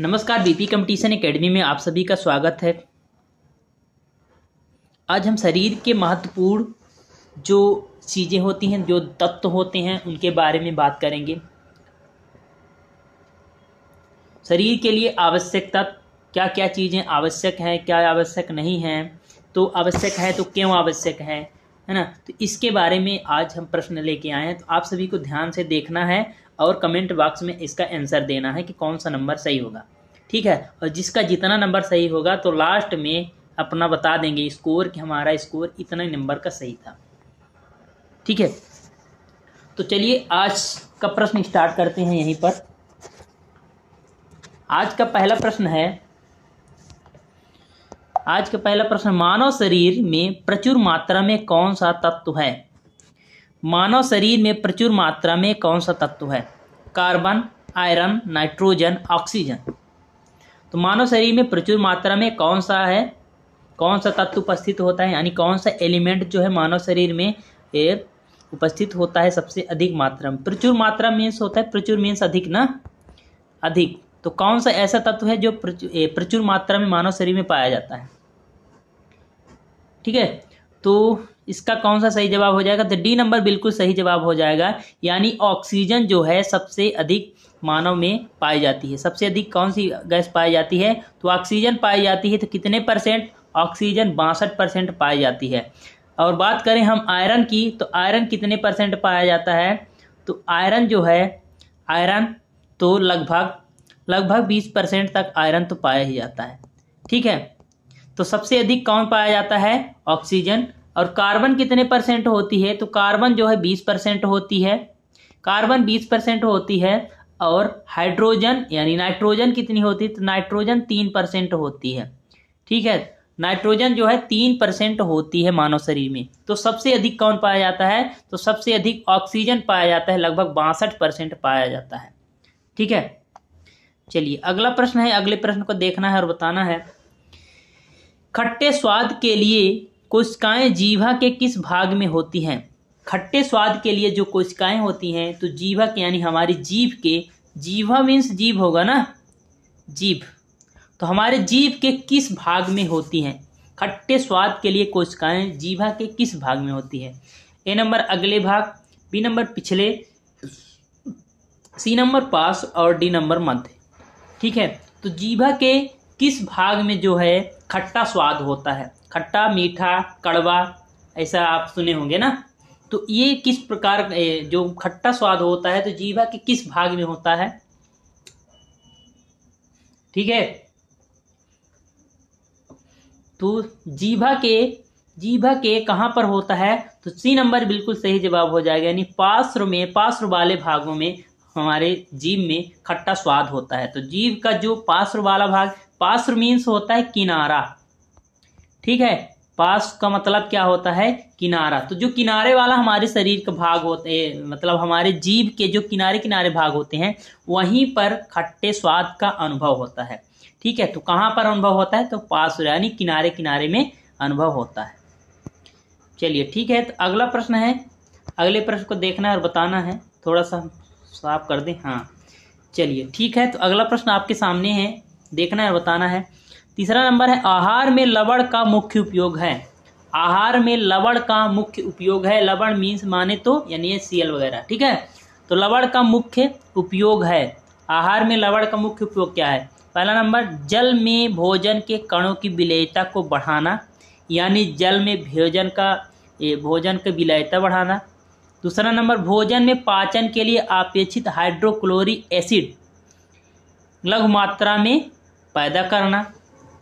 नमस्कार BP competition academy में आप सभी का स्वागत है आज हम शरीर के महत्वपूर्ण जो चीज़ें होती हैं जो तत्व होते हैं उनके बारे में बात करेंगे शरीर के लिए आवश्यकता क्या क्या चीज़ें आवश्यक हैं क्या आवश्यक नहीं हैं तो आवश्यक है तो क्यों आवश्यक है है ना तो इसके बारे में आज हम प्रश्न लेके आए हैं तो आप सभी को ध्यान से देखना है और कमेंट बॉक्स में इसका आंसर देना है कि कौन सा नंबर सही होगा ठीक है और जिसका जितना नंबर सही होगा तो लास्ट में अपना बता देंगे स्कोर कि हमारा स्कोर इतना नंबर का सही था ठीक है तो चलिए आज का प्रश्न स्टार्ट करते हैं यहीं पर आज का पहला प्रश्न है आज का पहला प्रश्न मानव शरीर में प्रचुर मात्रा में कौन सा तत्व है मानव शरीर में प्रचुर मात्रा में कौन सा तत्व है कार्बन आयरन नाइट्रोजन ऑक्सीजन तो मानव शरीर में प्रचुर मात्रा में कौन सा है कौन सा तत्व उपस्थित होता है यानी कौन सा एलिमेंट जो है मानव शरीर में उपस्थित होता है सबसे अधिक मात्रा में प्रचुर मात्रा मीन्स होता है प्रचुर मीन्स अधिक ना अधिक तो कौन सा ऐसा तत्व है जो प्रचुर मात्रा में मानव शरीर में पाया जाता है ठीक है तो इसका कौन सा सही जवाब हो जाएगा तो डी नंबर बिल्कुल सही जवाब हो जाएगा यानी ऑक्सीजन जो है सबसे अधिक मानव में पाई जाती है सबसे अधिक कौन सी गैस पाई जाती है तो ऑक्सीजन पाई जाती है तो कितने परसेंट ऑक्सीजन बासठ परसेंट पाई जाती है और बात करें हम आयरन की तो आयरन कितने परसेंट पाया जाता है तो आयरन जो है आयरन तो लगभग लगभग बीस परसेंट तक आयरन तो पाया ही जाता है ठीक है तो सबसे अधिक कौन पाया जाता है ऑक्सीजन और कार्बन कितने परसेंट होती है तो कार्बन जो है बीस परसेंट होती है कार्बन बीस परसेंट होती है और हाइड्रोजन यानी नाइट्रोजन कितनी होती है तो नाइट्रोजन तीन परसेंट होती है ठीक है नाइट्रोजन जो है तीन परसेंट होती है मानव शरीर में तो सबसे अधिक कौन पाया जाता है तो सबसे अधिक ऑक्सीजन पाया जाता है लगभग बासठ परसेंट पाया जाता है ठीक है चलिए अगला प्रश्न है अगले प्रश्न को देखना है और बताना है खट्टे स्वाद के लिए कोशिकाएं जीवा के किस भाग में होती हैं खट्टे स्वाद के लिए जो कोशिकाएं होती हैं तो जीवा के यानी हमारी जीभ के जीवा मीन्स जीव होगा ना जीभ तो हमारे जीव के किस भाग में होती हैं खट्टे स्वाद के लिए कोशिकाएं जीवा के किस भाग में होती है ए नंबर अगले भाग बी नंबर पिछले सी नंबर पास और डी नंबर मध्य ठीक है तो जीवा के किस भाग में जो है खट्टा स्वाद होता है खट्टा मीठा कड़वा ऐसा आप सुने होंगे ना तो ये किस प्रकार जो खट्टा स्वाद होता है तो जीवा के किस भाग में होता है ठीक है तो जीभा के जीभा के कहाँ पर होता है तो सी नंबर बिल्कुल सही जवाब हो जाएगा यानी पास्र में पाश्र वाले भागों में हमारे जीव में खट्टा स्वाद होता है तो जीव का जो पास्र वाला भाग पास्र मीन्स होता है किनारा ठीक है पास का मतलब क्या होता है किनारा तो जो किनारे वाला हमारे शरीर का भाग होते हैं मतलब हमारे जीव के जो किनारे किनारे भाग होते हैं वहीं पर खट्टे स्वाद का अनुभव होता है ठीक है तो कहाँ पर अनुभव होता है तो पास यानी किनारे किनारे में अनुभव होता है चलिए ठीक है तो अगला प्रश्न है अगले प्रश्न को देखना है और बताना है थोड़ा सा साफ कर दें हाँ चलिए ठीक है तो अगला प्रश्न आपके सामने है देखना है और बताना है तीसरा नंबर है आहार में लवण का मुख्य उपयोग है आहार में लवण का मुख्य उपयोग है लवण मीन्स माने तो यानी सी एल वगैरह ठीक है तो लवण का मुख्य उपयोग है आहार में लवण का मुख्य उपयोग क्या है पहला नंबर जल में भोजन के कणों की विलयता को बढ़ाना यानी जल में भोजन का ये भोजन का विलयता बढ़ाना दूसरा नंबर भोजन में पाचन के लिए अपेक्षित हाइड्रोक्लोरिक एसिड लघु मात्रा में पैदा करना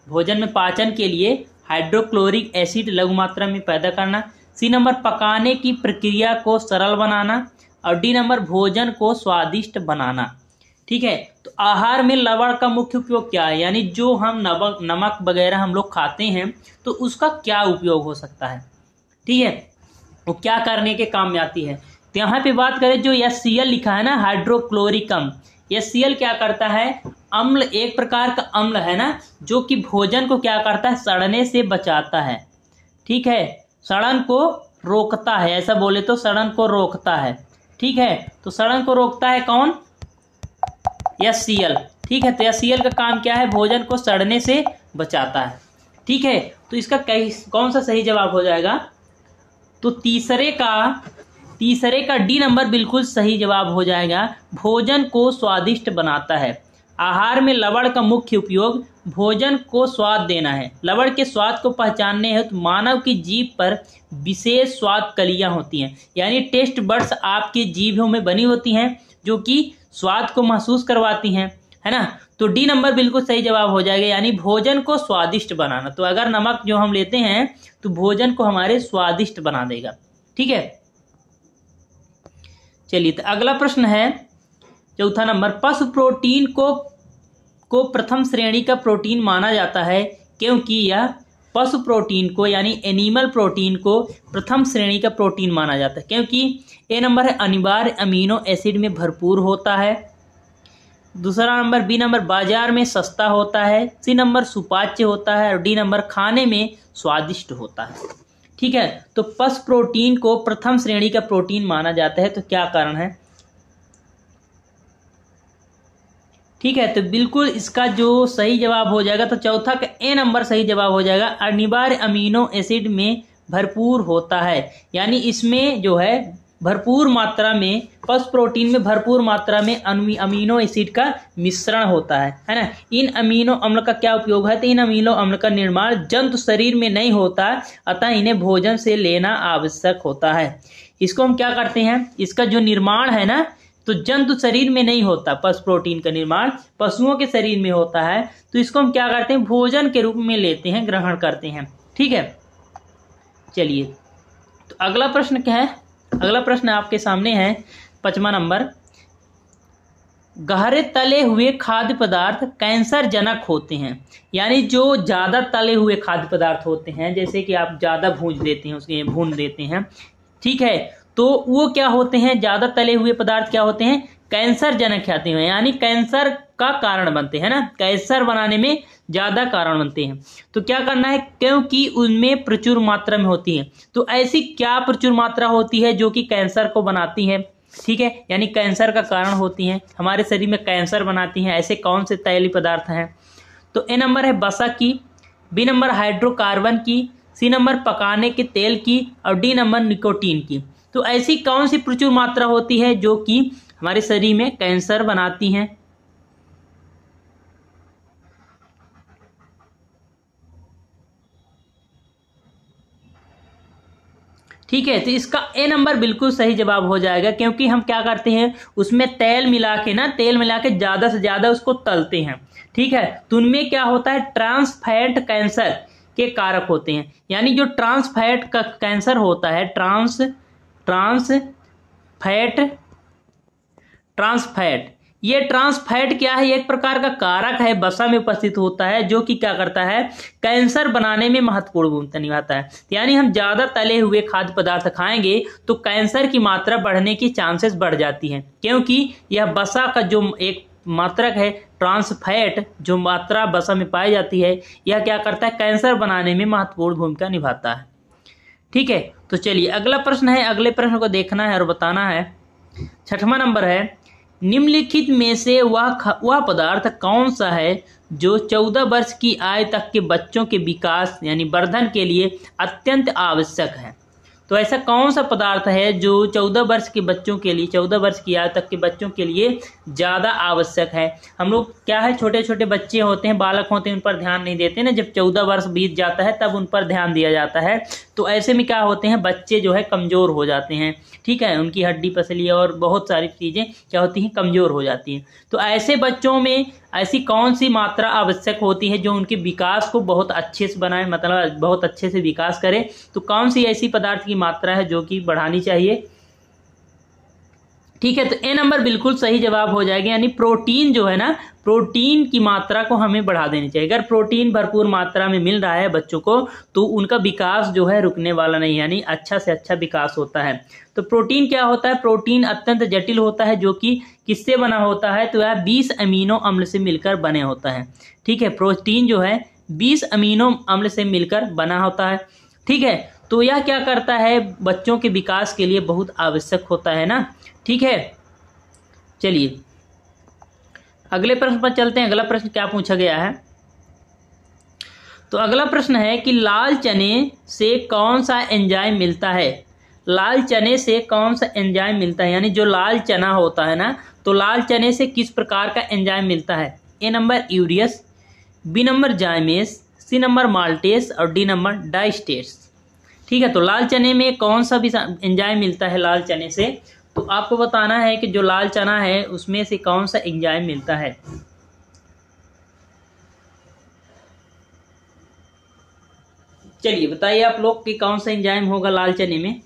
भोजन में पाचन के लिए हाइड्रोक्लोरिक एसिड लघु मात्रा में पैदा करना सी नंबर पकाने की प्रक्रिया को सरल बनाना और डी नंबर भोजन को स्वादिष्ट बनाना ठीक है तो आहार में लवण का मुख्य उपयोग क्या है यानी जो हम नमक नमक वगैरह हम लोग खाते हैं तो उसका क्या उपयोग हो सकता है ठीक है वो क्या करने के काम में आती है तो यहाँ पे बात करें जो एस लिखा है ना हाइड्रोक्लोरिकम यह क्या करता है अम्ल एक प्रकार का अम्ल है ना जो कि भोजन को क्या करता है सड़ने से बचाता है ठीक है सड़न को रोकता है ऐसा बोले तो सड़न को रोकता है ठीक है तो सड़न को रोकता है कौन यह ठीक है तो यह का काम क्या है भोजन को सड़ने से बचाता है ठीक है तो इसका कई कौन सा सही जवाब हो जाएगा तो तीसरे का तीसरे का डी नंबर बिल्कुल सही जवाब हो जाएगा भोजन को स्वादिष्ट बनाता है आहार में लवण का मुख्य उपयोग भोजन को स्वाद देना है लवण के स्वाद को पहचानने हेतु मानव की जीभ पर विशेष स्वाद कलियां होती हैं यानी टेस्ट बर्ड्स आपके जीभों में बनी होती हैं जो कि स्वाद को महसूस करवाती हैं है ना तो डी नंबर बिल्कुल सही जवाब हो जाएगा यानी भोजन को स्वादिष्ट बनाना तो अगर नमक जो हम लेते हैं तो भोजन को हमारे स्वादिष्ट बना देगा ठीक है चलिए तो अगला प्रश्न है चौथा नंबर पशु प्रोटीन को को प्रथम श्रेणी का प्रोटीन माना जाता है क्योंकि यह पशु प्रोटीन को यानी एनिमल प्रोटीन को प्रथम श्रेणी का प्रोटीन माना जाता है क्योंकि ए नंबर है अनिवार्य अमीनो एसिड में भरपूर होता है दूसरा नंबर बी नंबर बाजार में सस्ता होता है सी नंबर सुपाच्य होता है और डी नंबर खाने में स्वादिष्ट होता है ठीक है तो पस प्रोटीन को प्रथम श्रेणी का प्रोटीन माना जाता है तो क्या कारण है ठीक है तो बिल्कुल इसका जो सही जवाब हो जाएगा तो चौथा का ए नंबर सही जवाब हो जाएगा अनिवार्य अमीनो एसिड में भरपूर होता है यानी इसमें जो है भरपूर मात्रा में पस प्रोटीन में भरपूर मात्रा में अमीनो एसिड का मिश्रण होता है है ना इन अमीनो अम्ल का क्या उपयोग है तो इन अमीनो अम्ल का निर्माण जंतु शरीर में नहीं होता अतः इन्हें भोजन से लेना आवश्यक होता है इसको हम क्या करते हैं इसका जो निर्माण है ना तो जंतु शरीर में नहीं होता पशु प्रोटीन का निर्माण पशुओं के शरीर में होता है तो इसको हम क्या करते हैं भोजन के रूप में लेते हैं ग्रहण करते हैं ठीक है चलिए तो अगला प्रश्न क्या है अगला प्रश्न आपके सामने है पचवा नंबर गहरे तले हुए खाद्य पदार्थ कैंसर जनक होते हैं यानी जो ज़्यादा तले हुए खाद्य पदार्थ होते हैं जैसे कि आप ज़्यादा भूज देते हैं उसके भून देते हैं ठीक है तो वो क्या होते हैं ज़्यादा तले हुए पदार्थ क्या होते हैं कैंसर जनक खाते हैं यानी कैंसर का कारण बनते हैं ना कैंसर बनाने में ज़्यादा कारण बनते हैं तो क्या करना है क्योंकि उनमें प्रचुर मात्रा में होती है तो ऐसी क्या प्रचुर मात्रा होती है जो कि कैंसर को बनाती है ठीक है यानी कैंसर का कारण होती हैं हमारे शरीर में कैंसर बनाती हैं ऐसे कौन से तैली पदार्थ हैं तो ए नंबर है बसा की बी नंबर हाइड्रोकार्बन की सी नंबर पकाने के तेल की और डी नंबर निकोटीन की तो ऐसी कौन सी प्रचुर मात्रा होती है जो कि हमारे शरीर में कैंसर बनाती हैं ठीक है तो इसका ए नंबर बिल्कुल सही जवाब हो जाएगा क्योंकि हम क्या करते हैं उसमें तेल मिला के ना तेल मिला के ज़्यादा से ज़्यादा उसको तलते हैं ठीक है तो उनमें क्या होता है ट्रांसफैट कैंसर के कारक होते हैं यानी जो ट्रांसफैट का कैंसर होता है ट्रांस ट्रांस फैट ट्रांसफैट ये ट्रांस फैट क्या है एक प्रकार का कारक है बसा में उपस्थित होता है जो कि क्या करता है कैंसर बनाने में महत्वपूर्ण भूमिका निभाता है तो यानी हम ज़्यादा तले हुए खाद्य पदार्थ खाएंगे तो कैंसर की मात्रा बढ़ने की चांसेस बढ़ जाती है क्योंकि यह बसा का जो एक मात्रक है ट्रांस फैट जो मात्रा बसा में पाई जाती है यह क्या करता है कैंसर बनाने में महत्वपूर्ण भूमिका निभाता है ठीक है तो चलिए अगला प्रश्न है अगले प्रश्न को देखना है और बताना है छठवा नंबर है निम्नलिखित में से वह वह पदार्थ कौन सा है जो चौदह वर्ष की आय तक के बच्चों के विकास यानी वर्धन के लिए अत्यंत आवश्यक है तो ऐसा कौन सा पदार्थ है जो चौदह वर्ष के बच्चों के लिए चौदह वर्ष की आयु तक के बच्चों के लिए ज़्यादा आवश्यक है हम लोग क्या है छोटे छोटे बच्चे होते हैं बालक होते हैं उन पर ध्यान नहीं देते ना जब चौदह वर्ष बीत जाता है तब उन पर ध्यान दिया जाता है तो ऐसे में क्या होते हैं बच्चे जो है कमज़ोर हो जाते हैं ठीक है उनकी हड्डी पसली और बहुत सारी चीज़ें क्या होती हैं कमज़ोर हो जाती हैं तो ऐसे बच्चों में ऐसी कौन सी मात्रा आवश्यक होती है जो उनके विकास को बहुत अच्छे से बनाए मतलब बहुत अच्छे से विकास करें तो कौन सी ऐसी पदार्थ की मात्रा है जो कि बढ़ानी चाहिए ठीक है तो ए नंबर बिल्कुल सही जवाब हो जाएगा यानी प्रोटीन जो है ना प्रोटीन की मात्रा को हमें बढ़ा देनी चाहिए अगर प्रोटीन भरपूर मात्रा में मिल रहा है बच्चों को तो उनका विकास जो है रुकने वाला नहीं यानी अच्छा से अच्छा विकास होता है तो प्रोटीन क्या होता है प्रोटीन अत्यंत जटिल होता है जो कि किससे बना होता है तो यह बीस अमीनो अम्ल से मिलकर बने होता है ठीक है प्रोटीन जो है बीस अमीनो अम्ल से मिलकर बना होता है ठीक है तो यह क्या करता है बच्चों के विकास के लिए बहुत आवश्यक होता है ना ठीक है चलिए अगले प्रश्न पर चलते हैं अगला प्रश्न क्या पूछा गया है तो अगला प्रश्न है कि लाल चने से कौन सा एंजाइम मिलता है लाल चने से कौन सा एंजाइम मिलता है यानी जो लाल चना होता है ना तो लाल चने से किस प्रकार का एंजाइम मिलता है A number urease B number zymase C number maltase और डी नंबर डाइस्टेस ठीक है तो लाल चने में कौन सा भी एंजाइम मिलता है लाल चने से तो आपको बताना है कि जो लाल चना है उसमें से कौन सा एंजाइम मिलता है चलिए बताइए आप लोग कि कौन सा एंजाइम होगा लाल चने में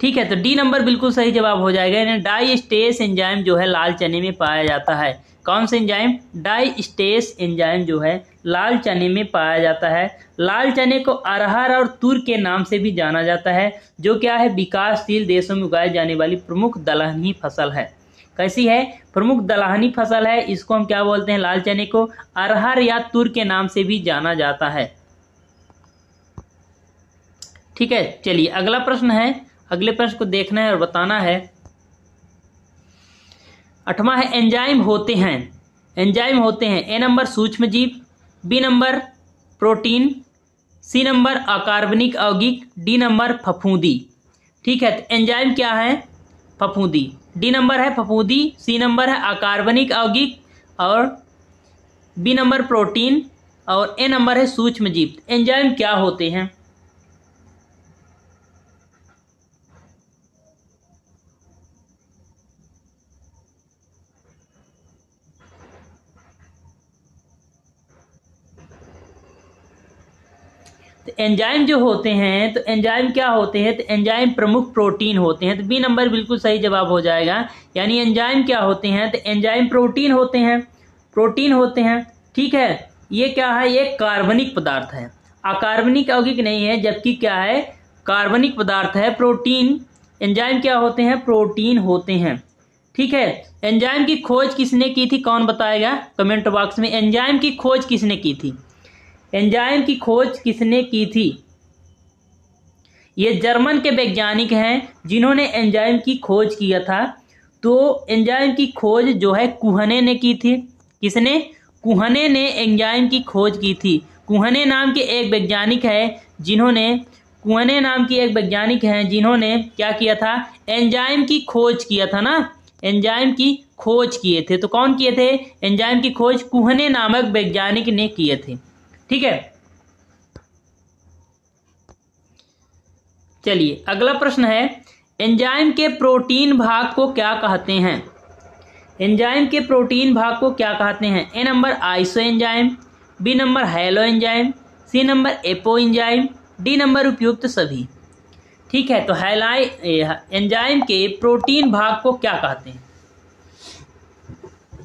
ठीक है तो डी नंबर बिल्कुल सही जवाब हो जाएगा यानी स्टेस एंजाइम जो है लाल चने में पाया जाता है कौन सा एंजाइम डाइस्टेस एंजाइम जो है लाल चने में पाया जाता है लाल चने को अरहर और तुर के नाम से भी जाना जाता है जो क्या है विकासशील देशों में उगाई जाने वाली प्रमुख दलहनी फसल है कैसी है प्रमुख दलहनी फसल है इसको हम क्या बोलते हैं लाल चने को अरहर या तुर के नाम से भी जाना जाता है ठीक है चलिए अगला प्रश्न है अगले प्रश्न को देखना है और बताना है आठवां है एंजाइम होते हैं एंजाइम होते हैं ए नंबर सूक्ष्म जीव B number protein C number अकार्बनिक औगिक डी नंबर फफूंदी ठीक है तो एंजाइम क्या है फफूंदी डी नंबर है फफूंदी सी नंबर है अकार्बनिक औगिक और बी नंबर प्रोटीन और ए नंबर है सूक्ष्म जीव एंजाइम क्या होते हैं तो एंजाइम जो होते हैं तो एंजाइम क्या होते हैं तो एंजाइम प्रमुख प्रोटीन होते हैं तो बी नंबर बिल्कुल सही जवाब हो जाएगा यानी एंजाइम क्या होते हैं तो एंजाइम प्रोटीन होते हैं प्रोटीन होते हैं ठीक है ये क्या है ये कार्बनिक पदार्थ है अकार्बनिक औगिक नहीं है जबकि क्या है कार्बनिक पदार्थ है प्रोटीन एंजाइम क्या होते हैं प्रोटीन होते हैं ठीक है एंजाइम की खोज किसने की थी कौन बताएगा कमेंट बॉक्स में एंजाइम की खोज किसने की थी एंजाइम की खोज किसने की थी ये जर्मन के वैज्ञानिक हैं जिन्होंने एंजाइम की खोज किया था तो एंजाइम की खोज जो है कुहने ने की थी किसने कुहने ने एंजाइम की खोज की थी कुहने नाम के एक वैज्ञानिक है जिन्होंने कुहने नाम की एक वैज्ञानिक हैं जिन्होंने क्या किया था एंजाइम की खोज किया था ना एंजाइम की खोज किए थे तो कौन किए थे एंजाइम की खोज कुहने नामक वैज्ञानिक ने किए थे ठीक है चलिए अगला प्रश्न है एंजाइम के प्रोटीन भाग को क्या कहते हैं एंजाइम के प्रोटीन भाग को क्या कहते हैं A number isoenzyme B number holoenzyme C number apoenzyme D number उपयुक्त सभी ठीक है तो हैलाई एंजाइम के प्रोटीन भाग को क्या कहते हैं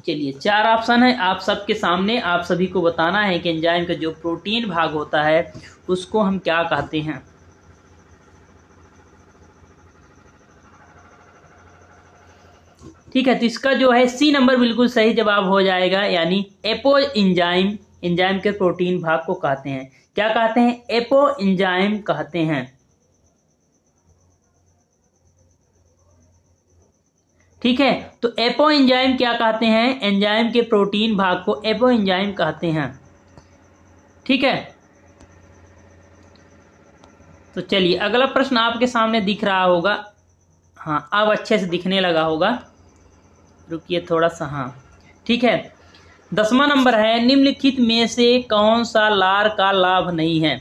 चलिए चार ऑप्शन है आप सबके सामने आप सभी को बताना है कि एंजाइम का जो प्रोटीन भाग होता है उसको हम क्या कहते हैं ठीक है तो इसका जो है सी नंबर बिल्कुल सही जवाब हो जाएगा यानी एपो इंजाइम इंजाइम के प्रोटीन भाग को कहते हैं क्या कहते हैं एपो इंजाइम कहते हैं ठीक है तो एपो एंजाइम क्या कहते हैं एंजाइम के प्रोटीन भाग को एपो एंजाइम कहते हैं ठीक है तो चलिए अगला प्रश्न आपके सामने दिख रहा होगा हाँ अब अच्छे से दिखने लगा होगा रुकिए थोड़ा सा हाँ ठीक है दसवा नंबर है निम्नलिखित में से कौन सा लार का लाभ नहीं है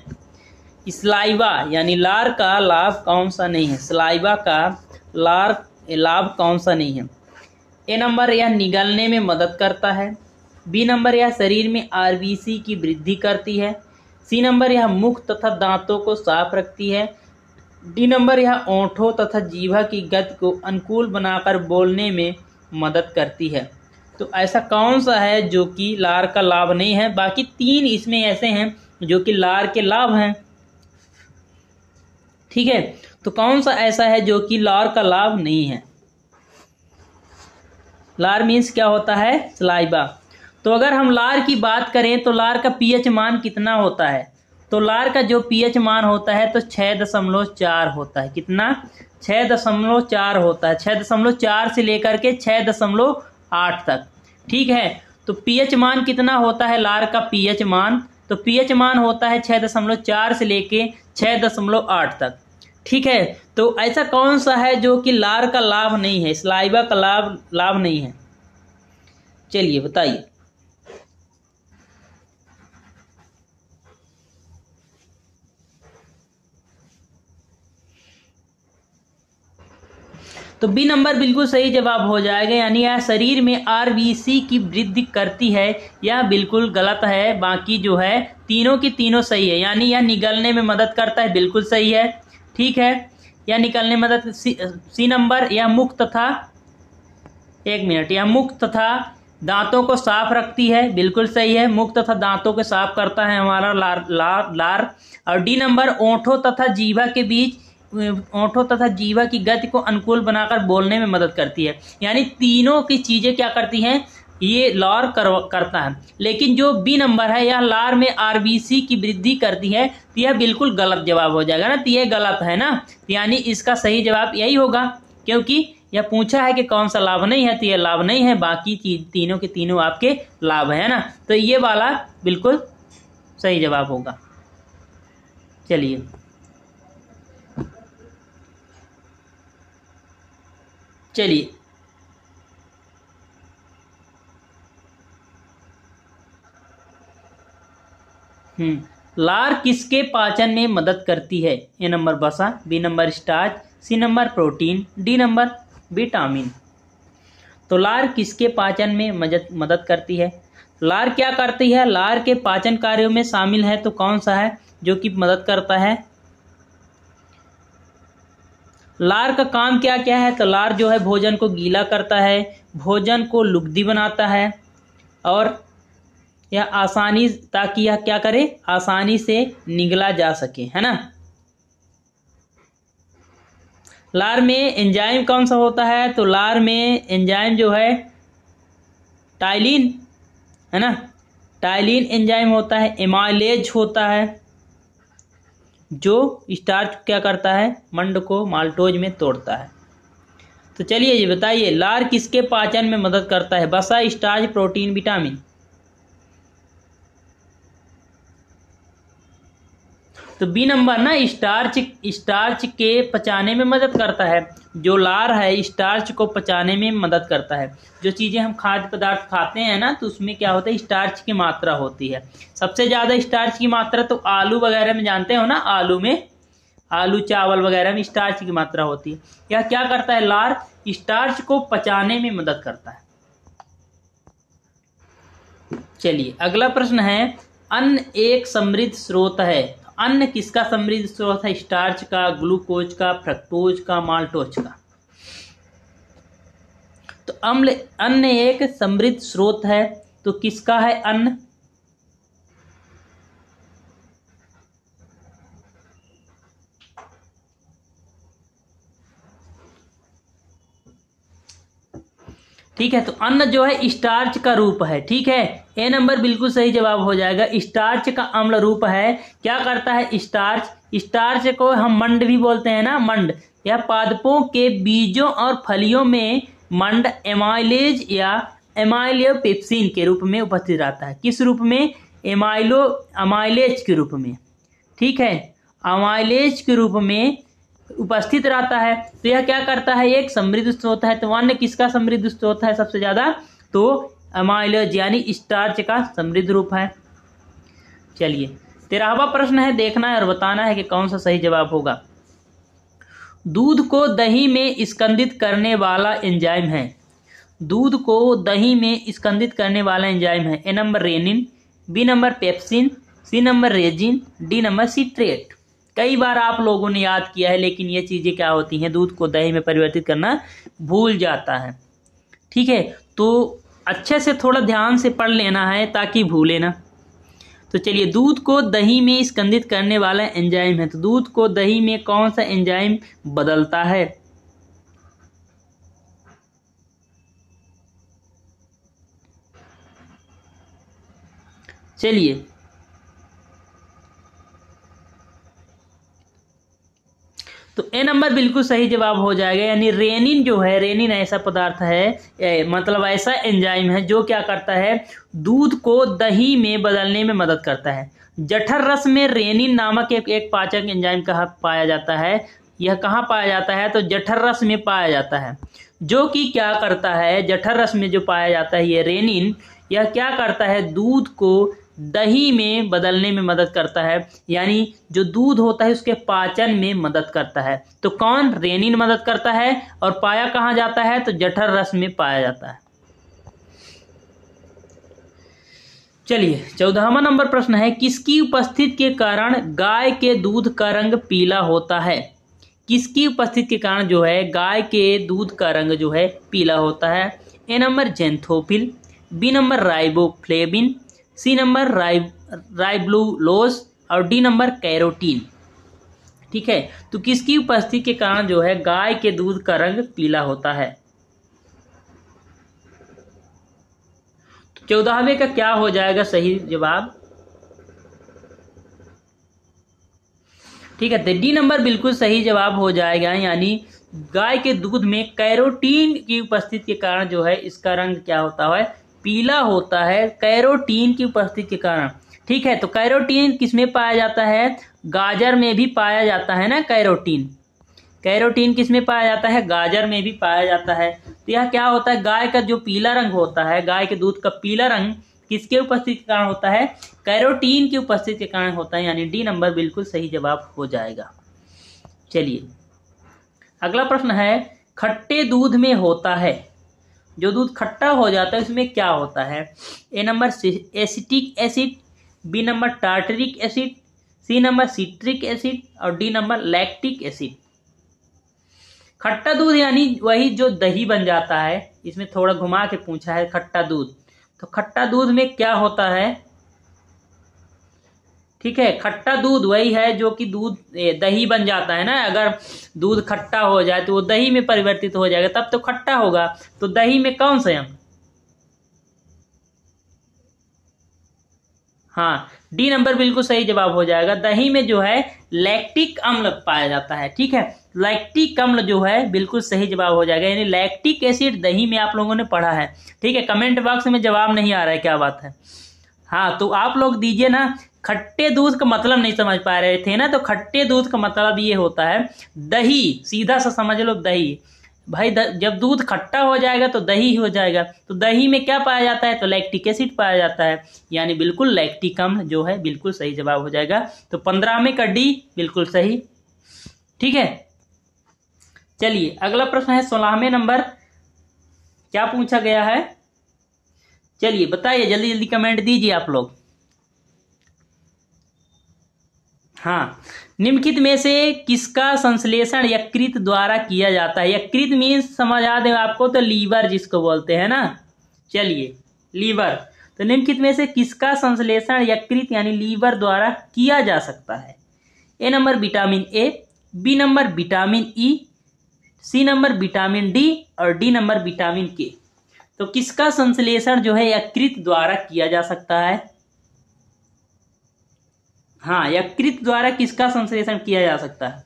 स्लाइवा यानी लार का लाभ कौन सा नहीं है स्लाइवा का लार लाभ कौन सा नहीं है ए नंबर यह निगलने में मदद करता है बी नंबर यह शरीर में आरबीसी की वृद्धि करती है सी नंबर यह मुख तथा दांतों को साफ रखती है डी नंबर यह ओंठों तथा जीवा की गति को अनुकूल बनाकर बोलने में मदद करती है तो ऐसा कौन सा है जो कि लार का लाभ नहीं है बाकी तीन इसमें ऐसे हैं जो कि लार के लाभ हैं ठीक है तो कौन सा ऐसा है जो कि लार का लाभ नहीं है लार मीन्स क्या होता है सलाइबा तो अगर हम लार की बात करें तो लार का पीएच मान कितना होता है तो लार का जो पीएच मान होता है तो छः दशमलव चार होता है कितना छः दशमलव चार होता है छः दशमलव चार से लेकर के छः दशमलव आठ तक ठीक है तो पीएच मान कितना होता है लार का पीएच मान तो पीएच मान होता है छः दशमलव चार से लेके छः दशमलव आठ तक ठीक है तो ऐसा कौन सा है जो कि लार का लाभ नहीं है स्लाइबा का लाभ लाभ नहीं है चलिए बताइए तो बी नंबर बिल्कुल सही जवाब हो जाएगा यानी यह शरीर में आर की वृद्धि करती है यह बिल्कुल गलत है बाकी जो है तीनों की तीनों सही है यानी यह निगलने में मदद करता है बिल्कुल सही है ठीक है यह निकलने में मदद मतलब सी, सी नंबर या मुख तथा एक मिनट या मुख तथा दांतों को साफ रखती है बिल्कुल सही है मुख तथा दांतों को साफ करता है हमारा लार लार लार और डी नंबर ओंठों तथा जीवा के बीच ओंठों तथा जीवा की गति को अनुकूल बनाकर बोलने में मदद करती है यानी तीनों की चीज़ें क्या करती हैं ये लार कर, करता है लेकिन जो बी नंबर है यह लार में आरबीसी की वृद्धि करती है तो यह बिल्कुल गलत जवाब हो जाएगा ना तो यह गलत है ना तो यानी इसका सही जवाब यही होगा क्योंकि यह पूछा है कि कौन सा लाभ नहीं है तो यह लाभ नहीं है बाकी तीनों के तीनों आपके लाभ है ना तो ये वाला बिल्कुल सही जवाब होगा चलिए चलिए हम्म। लार किसके पाचन में मदद करती है ए नंबर बसा B number starch C number protein D number vitamin तो लार किसके पाचन में मदद मदद करती है लार क्या करती है लार के पाचन कार्यों में शामिल है तो कौन सा है जो कि मदद करता है लार का काम क्या क्या है तो लार जो है भोजन को गीला करता है भोजन को लुगदी बनाता है और या आसानी ताकि यह क्या करे आसानी से निगला जा सके है ना लार में एंजाइम कौन सा होता है तो लार में एंजाइम जो है टाइलिन है ना टाइलिन एंजाइम होता है एमाइलेज होता है जो स्टार्च क्या करता है मंड को माल्टोज में तोड़ता है तो चलिए ये बताइए लार किसके पाचन में मदद करता है बसा स्टार्च प्रोटीन विटामिन तो बी नंबर ना स्टार्च स्टार्च के पचाने में मदद करता है जो लार है स्टार्च को पचाने में मदद करता है जो चीज़ें हम खाद्य पदार्थ खाते हैं ना तो उसमें क्या होता है स्टार्च की मात्रा होती है सबसे ज़्यादा स्टार्च की मात्रा तो आलू वगैरह में जानते हो ना आलू में आलू चावल वगैरह में स्टार्च की मात्रा होती है यह क्या करता है लार स्टार्च को पचाने में मदद करता है चलिए अगला प्रश्न है अन्न एक समृद्ध स्रोत है अन्न किसका समृद्ध स्रोत है स्टार्च का ग्लूकोज का फ्रक्टोज का माल्टोज का तो अम्ल अन्न एक समृद्ध स्रोत है तो किसका है अन्न ठीक है तो अन्न जो है स्टार्च का रूप है ठीक है ए नंबर बिल्कुल सही जवाब हो जाएगा स्टार्च का अम्ल रूप है क्या करता है स्टार्च स्टार्च को हम मंड भी बोलते हैं ना मंड यह पादपों के बीजों और फलियों में मंड एमाइलेज या एमाइलियोपेप्सिन के रूप में उपस्थित रहता है किस रूप में एमाइलो अमाइलेज के रूप में ठीक है अमाइलेज के रूप में उपस्थित रहता है तो यह क्या करता है एक समृद्ध स्रोत है तो वन्य किसका समृद्ध स्रोत है सबसे ज़्यादा तो अमाइलज यानी स्टार्च का समृद्ध रूप है चलिए तेरहवा प्रश्न है देखना है और बताना है कि कौन सा सही जवाब होगा दूध को दही में स्कंदित करने वाला एंजाइम है दूध को दही में स्कंदित करने वाला एंजाइम है A number rennin B number pepsin C number resin D number citrate कई बार आप लोगों ने याद किया है लेकिन ये चीज़ें क्या होती हैं दूध को दही में परिवर्तित करना भूल जाता है ठीक है तो अच्छे से थोड़ा ध्यान से पढ़ लेना है ताकि भूले ना तो चलिए दूध को दही में स्कंदित करने वाला एंजाइम है तो दूध को दही में कौन सा एंजाइम बदलता है चलिए तो ए नंबर बिल्कुल सही जवाब हो जाएगा यानी रेनिन जो है रेनिन ऐसा पदार्थ है मतलब ऐसा एंजाइम है जो क्या करता है दूध को दही में बदलने में मदद करता है जठर रस में रेनिन नामक एक, एक पाचक एंजाइम कहा पाया जाता है यह कहाँ पाया जाता है तो जठर रस में पाया जाता है जो कि क्या करता है जठर रस में जो पाया जाता है ये रेनिन यह क्या करता है दूध को दही में बदलने में मदद करता है यानी जो दूध होता है उसके पाचन में मदद करता है तो कौन रेनिन मदद करता है और पाया कहाँ जाता है तो जठर रस में पाया जाता है चलिए चौदहवा नंबर प्रश्न है किसकी उपस्थिति के कारण गाय के दूध का रंग पीला होता है किसकी उपस्थिति के कारण जो है गाय के दूध का रंग जो है पीला होता है A number xanthophyll B number riboflavin C number राइ राइब्लूलोज और डी नंबर कैरोटीन ठीक है तो किसकी उपस्थिति के कारण जो है गाय के दूध का रंग पीला होता है तो चौदहवें का क्या हो जाएगा सही जवाब ठीक है डी तो नंबर बिल्कुल सही जवाब हो जाएगा यानी गाय के दूध में कैरोटीन की उपस्थिति के कारण जो है इसका रंग क्या होता है पीला होता है कैरोटीन की उपस्थिति के कारण ठीक है तो कैरोटीन किसमें पाया जाता है गाजर में भी पाया जाता है ना कैरोटीन कैरोटीन किसमें पाया जाता है गाजर में भी पाया जाता है तो यह क्या होता है गाय का जो पीला रंग होता है गाय के दूध का पीला रंग किसके उपस्थिति के कारण होता है कैरोटीन की उपस्थिति के कारण होता है यानी डी नंबर बिल्कुल सही जवाब हो जाएगा चलिए अगला प्रश्न है खट्टे दूध में होता है जो दूध खट्टा हो जाता है उसमें क्या होता है A number acetic acid B number tartaric acid C number citric acid और डी नंबर लैक्टिक एसिड खट्टा दूध यानी वही जो दही बन जाता है इसमें थोड़ा घुमा के पूछा है खट्टा दूध तो खट्टा दूध में क्या होता है ठीक है खट्टा दूध वही है जो कि दूध दही बन जाता है ना अगर दूध खट्टा हो जाए तो वो दही में परिवर्तित हो जाएगा तब तो खट्टा होगा तो दही में कौन सा यम हाँ डी नंबर बिल्कुल सही जवाब हो जाएगा दही में जो है लैक्टिक अम्ल पाया जाता है ठीक है लैक्टिक अम्ल जो है बिल्कुल सही जवाब हो जाएगा यानी लैक्टिक एसिड दही में आप लोगों ने पढ़ा है ठीक है कमेंट बॉक्स में जवाब नहीं आ रहा है क्या बात है हाँ तो आप लोग दीजिए ना खट्टे दूध का मतलब नहीं समझ पा रहे थे ना तो खट्टे दूध का मतलब ये होता है दही सीधा सा समझ लो दही भाई द, जब दूध खट्टा हो जाएगा तो दही हो जाएगा तो दही में क्या पाया जाता है तो लैक्टिक एसिड पाया जाता है यानी बिल्कुल लैक्टिक अम्ल जो है बिल्कुल सही जवाब हो जाएगा तो पंद्रह में का डी बिल्कुल सही ठीक है चलिए अगला प्रश्न है सोलहवें नंबर क्या पूछा गया है चलिए बताइए जल्दी जल्दी कमेंट दीजिए आप लोग हाँ निम्नलिखित में से किसका संश्लेषण यकृत द्वारा किया जाता है यकृत मीन्स समझ आ दे आपको तो लीवर जिसको बोलते हैं ना चलिए लीवर तो निम्नलिखित में से किसका संश्लेषण यकृत यानी लीवर द्वारा किया जा सकता है A number vitamin A B number vitamin E C number vitamin D और डी नंबर विटामिन के तो किसका संश्लेषण जो है यकृत द्वारा किया जा सकता है हाँ या कृत द्वारा किसका संश्लेषण किया जा सकता है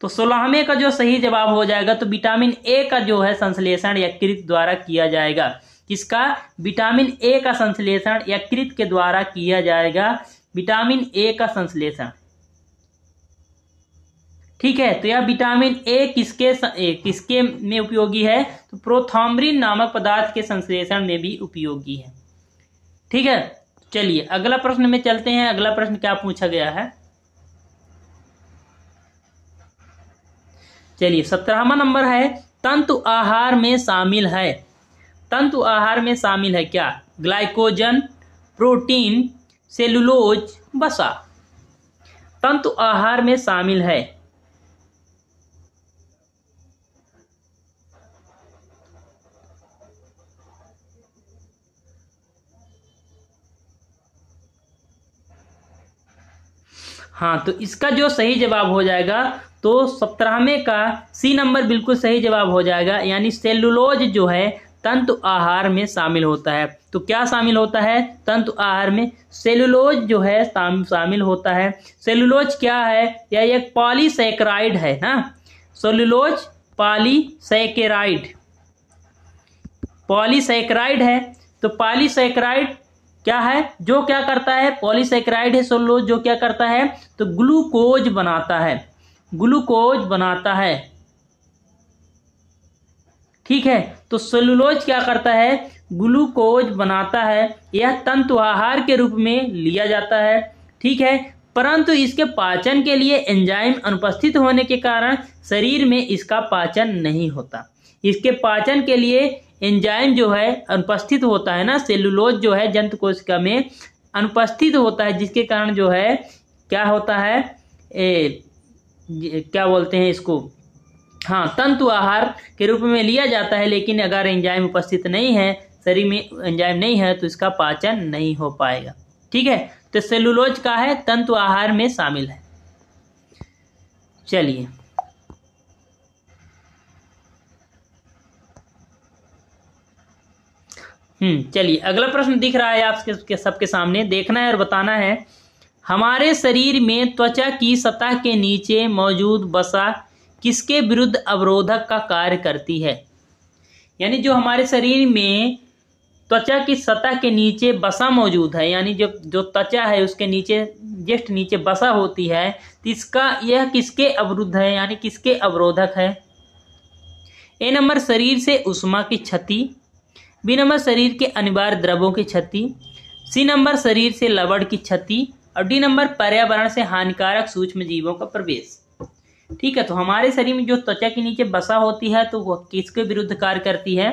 तो सोलहवें का जो सही जवाब हो जाएगा तो विटामिन ए का जो है संश्लेषण या कृत द्वारा किया जाएगा किसका विटामिन ए का संश्लेषण या कृत के द्वारा किया जाएगा विटामिन ए का संश्लेषण ठीक है तो यह विटामिन ए किसके ए, किसके में उपयोगी है तो प्रोथॉम्ब्रिन नामक पदार्थ के संश्लेषण में भी उपयोगी है ठीक है चलिए अगला प्रश्न में चलते हैं अगला प्रश्न क्या पूछा गया है चलिए सत्रहवा नंबर है तंतु आहार में शामिल है तंतु आहार में शामिल है क्या ग्लाइकोजन प्रोटीन सेलुलोज बसा तंतु आहार में शामिल है हाँ तो इसका जो सही जवाब हो जाएगा तो सत्रहवें का सी नंबर बिल्कुल सही जवाब हो जाएगा यानी सेलुलोज जो है तंतु आहार में शामिल होता है तो क्या शामिल होता है तंतु आहार में सेलुलोज जो है शामिल होता है सेलुलोज क्या है यह एक पॉलीसेक्राइड है ना सेलुलोज पॉलीसेकेराइड पॉलीसेक्राइड है तो पॉलीसेक्राइड क्या है जो क्या करता है पॉलीसेक्राइड है सोलोज जो क्या करता है तो ग्लूकोज बनाता है ग्लूकोज बनाता है ठीक है तो सेलुलोज क्या करता है ग्लूकोज बनाता है यह तंतु आहार के रूप में लिया जाता है ठीक है परंतु इसके पाचन के लिए एंजाइम अनुपस्थित होने के कारण शरीर में इसका पाचन नहीं होता इसके पाचन के लिए एंजाइम जो है अनुपस्थित होता है ना सेलुलोज जो है जंतु कोशिका में अनुपस्थित होता है जिसके कारण जो है क्या होता है ए, क्या बोलते हैं इसको हाँ तंतु आहार के रूप में लिया जाता है लेकिन अगर एंजाइम उपस्थित नहीं है शरीर में एंजाइम नहीं है तो इसका पाचन नहीं हो पाएगा ठीक है तो सेलुलोज का है तंतु आहार में शामिल है चलिए हम्म चलिए अगला प्रश्न दिख रहा है आपके सबके सामने देखना है और बताना है हमारे शरीर में त्वचा की सतह के नीचे मौजूद बसा किसके विरुद्ध अवरोधक का कार्य करती है यानी जो हमारे शरीर में त्वचा की सतह के नीचे बसा मौजूद है यानी जो जो त्वचा है उसके नीचे जस्ट नीचे बसा होती है तो इसका यह किसके अवरुद्ध है यानी किसके अवरोधक है ए नंबर शरीर से उष्मा की क्षति बी नंबर शरीर के अनिवार्य द्रवों की क्षति सी नंबर शरीर से लवण की क्षति और डी नंबर पर्यावरण से हानिकारक सूक्ष्म जीवों का प्रवेश ठीक है तो हमारे शरीर में जो त्वचा के नीचे बसा होती है तो वह किसके विरुद्ध कार्य करती है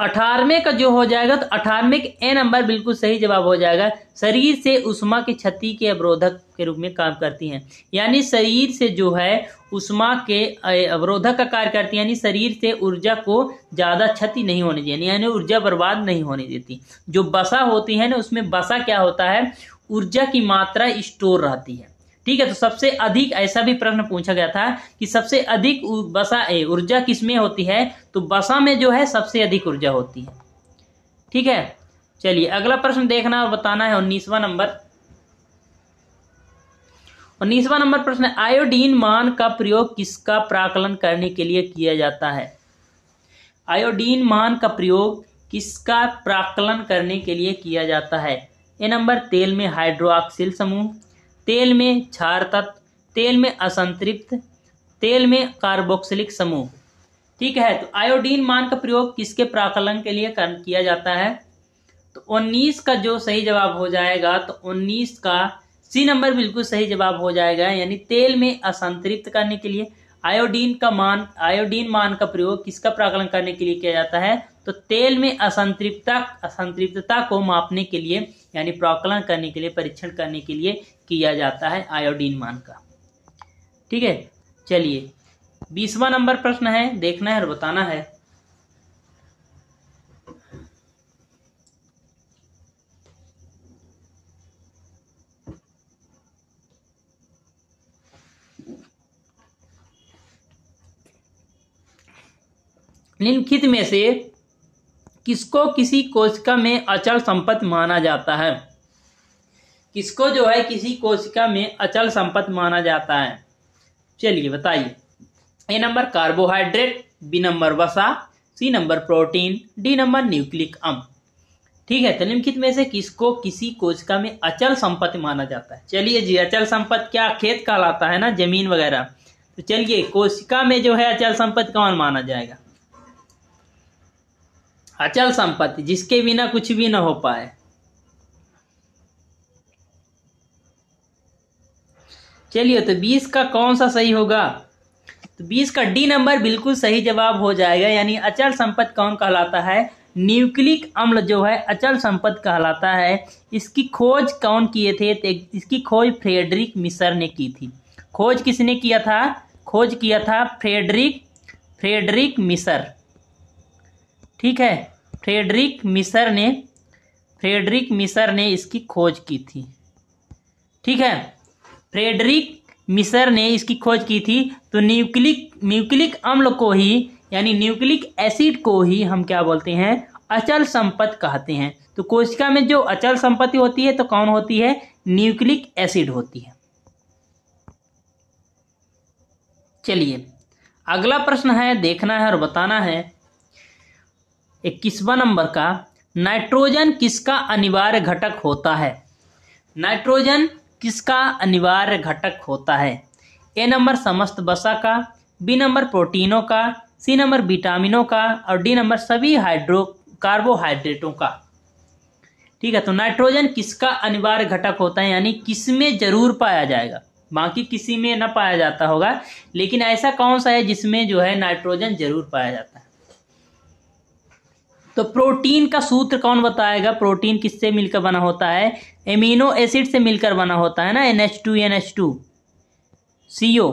अठारहवें का जो हो जाएगा तो अठारहवें के ए नंबर बिल्कुल सही जवाब हो जाएगा शरीर से उष्मा की क्षति के अवरोधक के रूप में काम करती हैं यानी शरीर से जो है उष्मा के अवरोधक का कार्य करती है यानी शरीर से ऊर्जा को ज़्यादा क्षति नहीं होने देनी यानी ऊर्जा बर्बाद नहीं होने देती जो बसा होती है ना उसमें बसा क्या होता है ऊर्जा की मात्रा स्टोर रहती है ठीक है तो सबसे अधिक ऐसा भी प्रश्न पूछा गया था कि सबसे अधिक बसा ऊर्जा किसमें होती है तो बसा में जो है सबसे अधिक ऊर्जा होती है ठीक है चलिए अगला प्रश्न देखना और बताना है उन्नीसवा नंबर उन्नीसवा नंबर प्रश्न आयोडीन मान का प्रयोग किसका प्राकलन करने के लिए किया जाता है आयोडीन मान का प्रयोग किसका प्राकलन करने के लिए किया जाता है ए नंबर तेल में हाइड्रोक्सिल समूह तेल में क्षार तत्व तेल में असंतृप्त तेल में कार्बोक्सिलिक समूह ठीक है तो आयोडीन मान का प्रयोग किसके प्राकलन के लिए कर, किया जाता है तो 19 का जो सही जवाब हो जाएगा तो 19 का सी नंबर बिल्कुल सही जवाब हो जाएगा यानी तेल में असंतृप्त करने के लिए आयोडीन का मान आयोडीन मान का प्रयोग किसका प्राकलन करने के लिए किया जाता है तो तेल में असंतृप्तता असंतृप्तता को मापने के लिए यानी प्रोकलन करने के लिए परीक्षण करने के लिए किया जाता है आयोडीन मान का ठीक है चलिए बीसवा नंबर प्रश्न है देखना है और बताना है निम्नलिखित में से किसको किसी कोशिका में अचल संपत्त माना जाता है किसको जो है किसी कोशिका में अचल संपत्त माना जाता है चलिए बताइए A number carbohydrate B number वसा C number protein D number nucleic अम ठीक है तो निम्नलिखित में से किसको किसी कोशिका में अचल संपत्ति माना जाता है चलिए जी अचल संपत्ति क्या खेत कहलाता है ना जमीन वगैरह तो चलिए कोशिका में जो है अचल संपत्ति कौन माना जाएगा अचल संपत्ति जिसके बिना कुछ भी ना हो पाए चलिए तो बीस का कौन सा सही होगा तो बीस का डी नंबर बिल्कुल सही जवाब हो जाएगा यानी अचल संपत्ति कौन कहलाता है न्यूक्लिक अम्ल जो है अचल संपत्ति कहलाता है इसकी खोज कौन किए थे तो इसकी खोज फ्रेडरिक मिसर ने की थी खोज किसने किया था खोज किया था फ्रेडरिक फ्रेडरिक मिसर ठीक है फ्रेडरिक मिसर ने फ्रेडरिक मिसर ने इसकी खोज की थी ठीक है फ्रेडरिक मिसर ने इसकी खोज की थी तो न्यूक्लिक न्यूक्लिक अम्ल को ही यानी न्यूक्लिक एसिड को ही हम क्या बोलते हैं अचल संपत्ति कहते हैं तो कोशिका में जो अचल संपत्ति होती है तो कौन होती है न्यूक्लिक एसिड होती है चलिए अगला प्रश्न है देखना है और बताना है इक्कीसवा नंबर का नाइट्रोजन किसका अनिवार्य घटक होता है नाइट्रोजन किसका अनिवार्य घटक होता है ए नंबर समस्त बसा का बी नंबर प्रोटीनों का सी नंबर विटामिनों का और डी नंबर सभी हाइड्रो कार्बोहाइड्रेटों का ठीक है तो नाइट्रोजन किसका अनिवार्य घटक होता है यानी किस में जरूर पाया जाएगा बाकी किसी में ना पाया जाता होगा लेकिन ऐसा कौन सा है जिसमें जो है नाइट्रोजन जरूर पाया जाता है तो प्रोटीन का सूत्र कौन बताएगा प्रोटीन किससे मिलकर बना होता है एमिनो एसिड से मिलकर बना होता है ना N H two N H two C O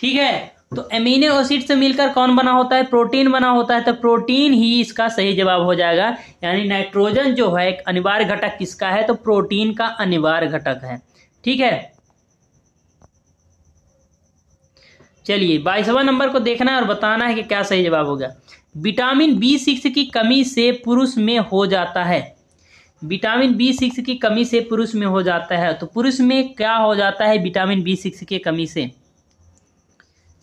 ठीक है तो एमिनो एसिड से मिलकर कौन बना होता है प्रोटीन बना होता है तो प्रोटीन ही इसका सही जवाब हो जाएगा यानी नाइट्रोजन जो है एक अनिवार्य घटक किसका है तो प्रोटीन का अनिवार्य घटक है ठीक है चलिए बाईसवा नंबर को देखना है और बताना है कि क्या सही जवाब होगा विटामिन बी सिक्स की कमी से पुरुष में हो जाता है विटामिन बी सिक्स की कमी से पुरुष में हो जाता है तो पुरुष में क्या हो जाता है विटामिन बी सिक्स की कमी से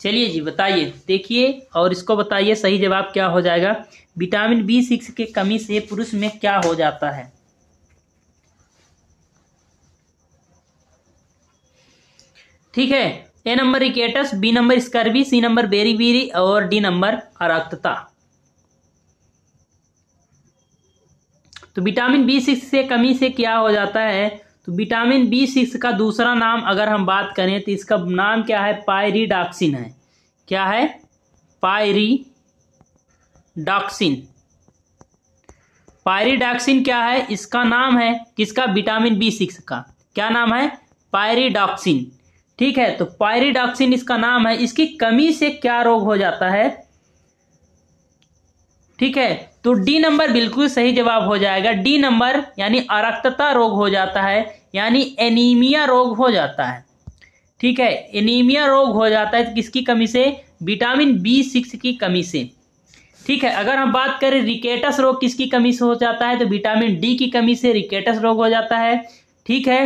चलिए जी बताइए देखिए और इसको बताइए सही जवाब क्या हो जाएगा विटामिन बी सिक्स के कमी से पुरुष में क्या हो जाता है ठीक है A number rickets B number scurvy C number beriberi और डी नंबर अरक्तता तो विटामिन बी सिक्स से कमी से क्या हो जाता है तो विटामिन बी सिक्स का दूसरा नाम अगर हम बात करें तो इसका नाम क्या है पायरीडाक्सिन है क्या है पायरीडाक्सिन पायरीडॉक्सिन क्या है इसका नाम है किसका विटामिन बी सिक्स का क्या नाम है पायरीडॉक्सिन ठीक है तो पायरीडॉक्सिन इसका नाम है इसकी कमी से क्या रोग हो जाता है ठीक है तो डी नंबर बिल्कुल सही जवाब हो जाएगा डी नंबर यानी अरक्तता रोग हो जाता है यानी एनीमिया रोग हो जाता है ठीक है एनीमिया रोग हो जाता है तो किसकी कमी से विटामिन बी सिक्स की कमी से ठीक है अगर हम बात करें रिकेटस रोग किसकी कमी से हो जाता है तो विटामिन डी की कमी से रिकेटस रोग हो जाता है ठीक है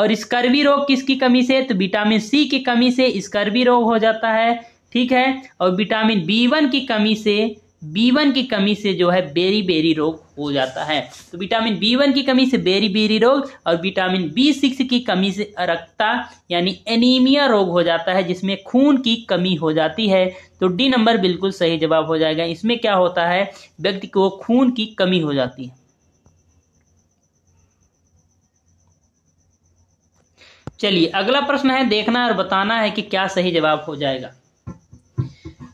और स्कर्वी रोग किसकी कमी से तो विटामिन सी की कमी से स्कर्वी रोग हो जाता है ठीक है और विटामिन बी वन की कमी से बी वन की कमी से जो है बेरी बेरी रोग हो जाता है तो विटामिन बी वन की कमी से बेरी बेरी रोग और विटामिन बी सिक्स की कमी से अरक्ता यानी एनीमिया रोग हो जाता है जिसमें खून की कमी हो जाती है तो डी नंबर बिल्कुल सही जवाब हो जाएगा इसमें क्या होता है व्यक्ति को खून की कमी हो जाती है चलिए अगला प्रश्न है देखना और बताना है कि क्या सही जवाब हो जाएगा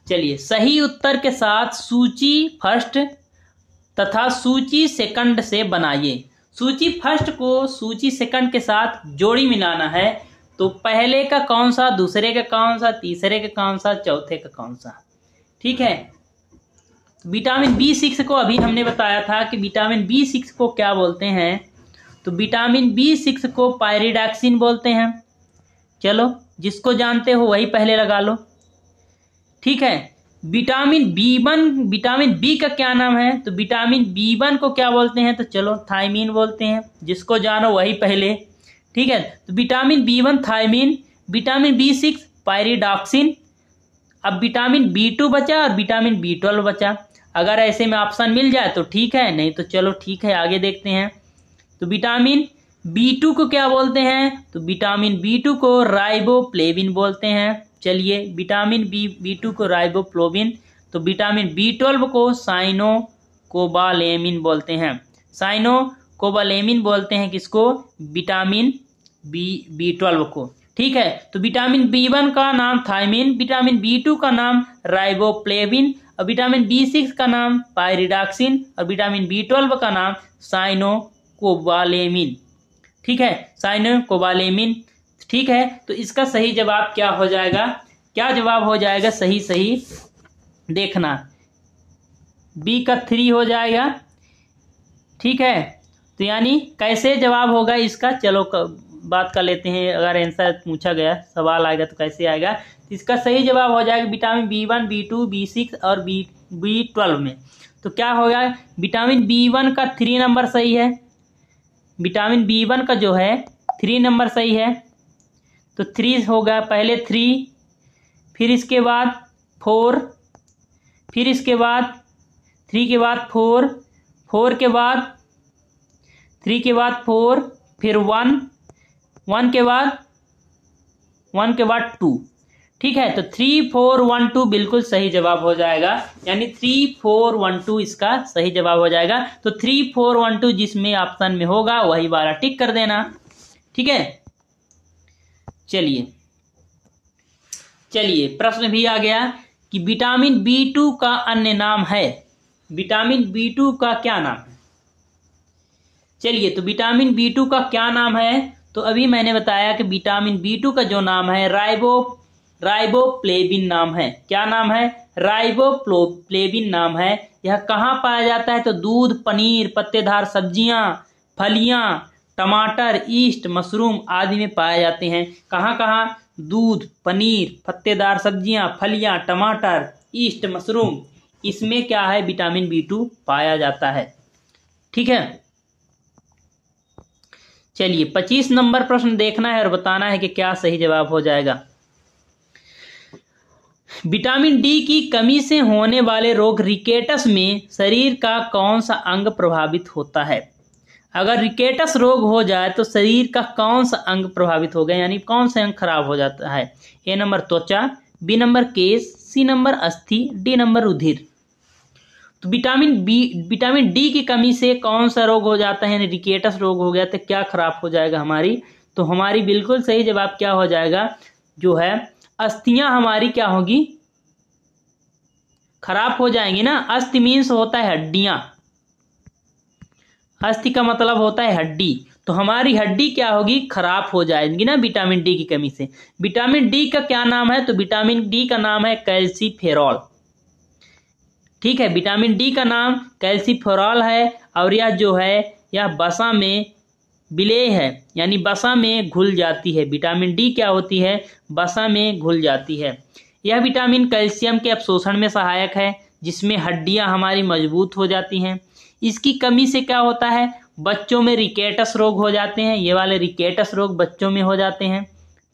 चलिए सही उत्तर के साथ सूची फर्स्ट तथा सूची सेकंड से बनाइए सूची फर्स्ट को सूची सेकंड के साथ जोड़ी मिलाना है तो पहले का कौन सा दूसरे का कौन सा तीसरे का कौन सा चौथे का कौन सा ठीक है विटामिन बी सिक्स को अभी हमने बताया था कि विटामिन बी सिक्स को क्या बोलते हैं तो विटामिन बी सिक्स को पायरिडाक्सिन बोलते हैं चलो जिसको जानते हो वही पहले लगा लो ठीक है vitamin B one vitamin B का क्या नाम है तो विटामिन बी वन को क्या बोलते हैं तो चलो थायमिन बोलते हैं जिसको जानो वही पहले ठीक है तो vitamin B one thiamine vitamin B six pyridoxine अब विटामिन बी टू बचा और विटामिन बी ट्वेल्व बचा अगर ऐसे में ऑप्शन मिल जाए तो ठीक है नहीं तो चलो ठीक है आगे देखते हैं तो विटामिन बी टू को क्या बोलते हैं तो विटामिन बी टू को राइबोप्लेविन बोलते हैं चलिए विटामिन बी बी टू को राइबोप्लोबिन तो विटामिन बी ट्वेल्व को साइनो कोबालेमिन बोलते हैं साइनो कोबालेमिन बोलते हैं किसको विटामिन बी बी ट्वेल्व को ठीक है तो विटामिन बी वन का नाम थायमिन विटामिन बी टू का नाम राइबोप्लेविन और विटामिन बी सिक्स का नाम पायरिडाक्सिन और विटामिन बी ट्वेल्व का नाम साइनो कोबालेमिन ठीक है साइनो कोबालेमिन ठीक है तो इसका सही जवाब क्या हो जाएगा क्या जवाब हो जाएगा सही सही देखना बी का थ्री हो जाएगा ठीक है तो यानी कैसे जवाब होगा इसका चलो बात कर लेते हैं अगर आंसर पूछा गया सवाल आएगा तो कैसे आएगा तो इसका सही जवाब हो जाएगा vitamin B one B two B six और बी बी ट्वेल्व में तो क्या होगा विटामिन बी वन का थ्री नंबर सही है विटामिन बी वन का जो है थ्री नंबर सही है तो थ्री होगा पहले थ्री फिर इसके बाद फोर फिर इसके बाद थ्री के बाद फोर फोर के बाद थ्री के बाद फोर फिर वन वन के बाद वन के बाद टू ठीक है तो थ्री फोर वन टू बिल्कुल सही जवाब हो जाएगा यानी थ्री फोर वन टू इसका सही जवाब हो जाएगा तो थ्री फोर वन टू जिसमें ऑप्शन में होगा वही वाला टिक कर देना ठीक है चलिए चलिए प्रश्न भी आ गया कि विटामिन बी टू का अन्य नाम है विटामिन बी टू का क्या नाम है चलिए तो विटामिन बी टू का क्या नाम है तो अभी मैंने बताया कि विटामिन बी टू का जो नाम है राइबो राइबो प्लेबिन नाम है क्या नाम है राइबो प्लेबिन नाम है यह कहाँ पाया जाता है तो दूध पनीर पत्तेदार सब्जियाँ फलियाँ टमाटर ईस्ट मशरूम आदि में पाए जाते हैं कहाँ कहाँ दूध पनीर पत्तेदार सब्जियाँ फलियाँ टमाटर ईस्ट मशरूम इसमें क्या है विटामिन बी टू पाया जाता है ठीक है चलिए पच्चीस नंबर प्रश्न देखना है और बताना है कि क्या सही जवाब हो जाएगा विटामिन डी की कमी से होने वाले रोग रिकेटस में शरीर का कौन सा अंग प्रभावित होता है अगर रिकेटस रोग हो जाए तो शरीर का कौन सा अंग प्रभावित हो गया यानी कौन सा अंग खराब हो जाता है ए नंबर त्वचा बी नंबर केस सी नंबर अस्थि डी नंबर रुधिर तो विटामिन बी विटामिन डी की कमी से कौन सा रोग हो जाता है यानी रिकेटस रोग हो गया तो क्या खराब हो जाएगा हमारी तो हमारी बिल्कुल सही जवाब क्या हो जाएगा जो है अस्थियां हमारी क्या होगी खराब हो जाएंगी ना अस्थि मीन्स होता है हड्डियां अस्थि का मतलब होता है हड्डी तो हमारी हड्डी क्या होगी खराब हो जाएगी ना विटामिन डी की कमी से विटामिन डी का क्या नाम है तो विटामिन डी का नाम है कैल्सीफेरॉल ठीक है विटामिन डी का नाम कैल्सीफेरॉल है और यह जो है यह बसा में विलेय है यानी बसा में घुल जाती है विटामिन डी क्या होती है बसा में घुल जाती है यह विटामिन कैल्शियम के अवशोषण में सहायक है जिसमें हड्डियां हमारी मजबूत हो जाती हैं इसकी कमी से क्या होता है बच्चों में रिकेटस रोग हो जाते हैं ये वाले रिकेटस रोग बच्चों में हो जाते हैं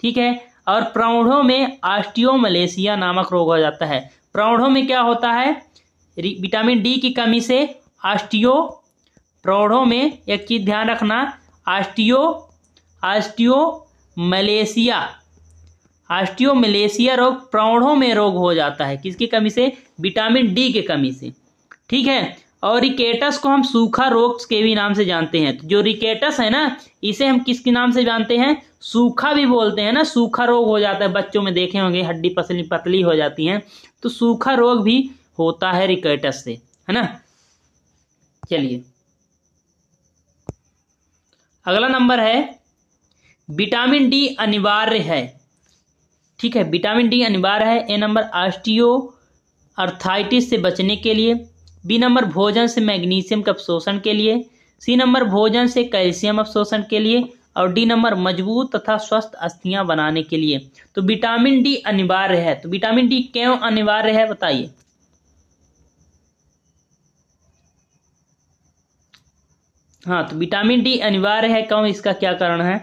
ठीक है और प्रौढ़ों में आस्टियोमलेसिया नामक रोग हो जाता है प्रौढ़ों में क्या होता है विटामिन डी की कमी से आस्टियो प्रौढ़ों में एक चीज़ ध्यान रखना osteo osteomalacia osteomalacia रोग प्रौढ़ों में रोग हो जाता है किसकी कमी से विटामिन डी के कमी से ठीक है और रिकेटस को हम सूखा रोग के भी नाम से जानते हैं तो जो रिकेटस है ना इसे हम किसके नाम से जानते हैं सूखा भी बोलते हैं ना सूखा रोग हो जाता है बच्चों में देखे होंगे हड्डी पसली पतली हो जाती है तो सूखा रोग भी होता है रिकेटस से है ना चलिए अगला नंबर है विटामिन डी अनिवार्य है ठीक है विटामिन डी अनिवार्य है ए नंबर आस्टियो अर्थाइटिस से बचने के लिए बी नंबर भोजन से मैग्नीशियम के अवशोषण के लिए सी नंबर भोजन से कैल्शियम अवशोषण के लिए और डी नंबर मजबूत तथा स्वस्थ अस्थियां बनाने के लिए तो विटामिन डी अनिवार्य है तो विटामिन डी क्यों अनिवार्य है बताइए हाँ तो विटामिन डी अनिवार्य है क्यों इसका क्या कारण है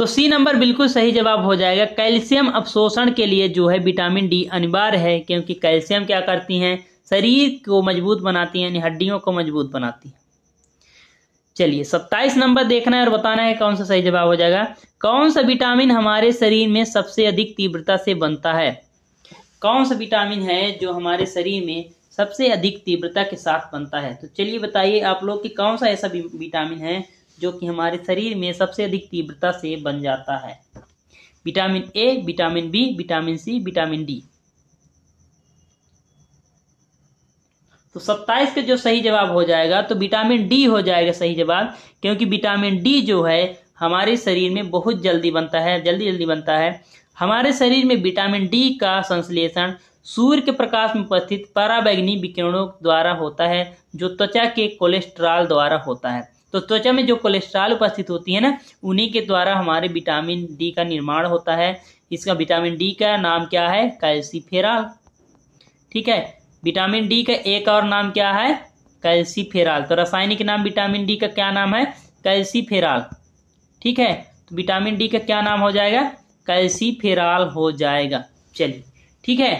तो सी नंबर बिल्कुल सही जवाब हो जाएगा कैल्शियम अवशोषण के लिए जो है विटामिन डी अनिवार्य है क्योंकि कैल्शियम क्या करती हैं शरीर को मजबूत बनाती हैं यानी हड्डियों को मजबूत बनाती हैं चलिए सत्ताईस नंबर देखना है और बताना है कौन सा सही जवाब हो जाएगा कौन सा विटामिन हमारे शरीर में सबसे अधिक तीव्रता से बनता है कौन सा विटामिन है जो हमारे शरीर में सबसे अधिक तीव्रता के साथ बनता है तो चलिए बताइए आप लोग कि कौन सा ऐसा विटामिन है जो कि हमारे शरीर में सबसे अधिक तीव्रता से बन जाता है vitamin A vitamin B vitamin C vitamin D तो 27 का जो सही जवाब हो जाएगा तो विटामिन डी हो जाएगा सही जवाब क्योंकि विटामिन डी जो है हमारे शरीर में बहुत जल्दी बनता है जल्दी जल्दी बनता है हमारे शरीर में विटामिन डी का संश्लेषण सूर्य के प्रकाश में उपस्थित पराबैग्नी विकिरणों द्वारा होता है जो त्वचा के कोलेस्ट्रॉल द्वारा होता है तो त्वचा में जो कोलेस्ट्रॉल उपस्थित होती है ना उन्हीं के द्वारा हमारे विटामिन डी का निर्माण होता है इसका विटामिन डी का नाम क्या है कैल्सीफेराल ठीक है विटामिन डी का एक और नाम क्या है कैल्सीफेराल तो रासायनिक नाम विटामिन डी का क्या नाम है कैल्सीफेराल ठीक है तो विटामिन डी का क्या नाम हो जाएगा कैल्सीफेराल हो जाएगा चलिए ठीक है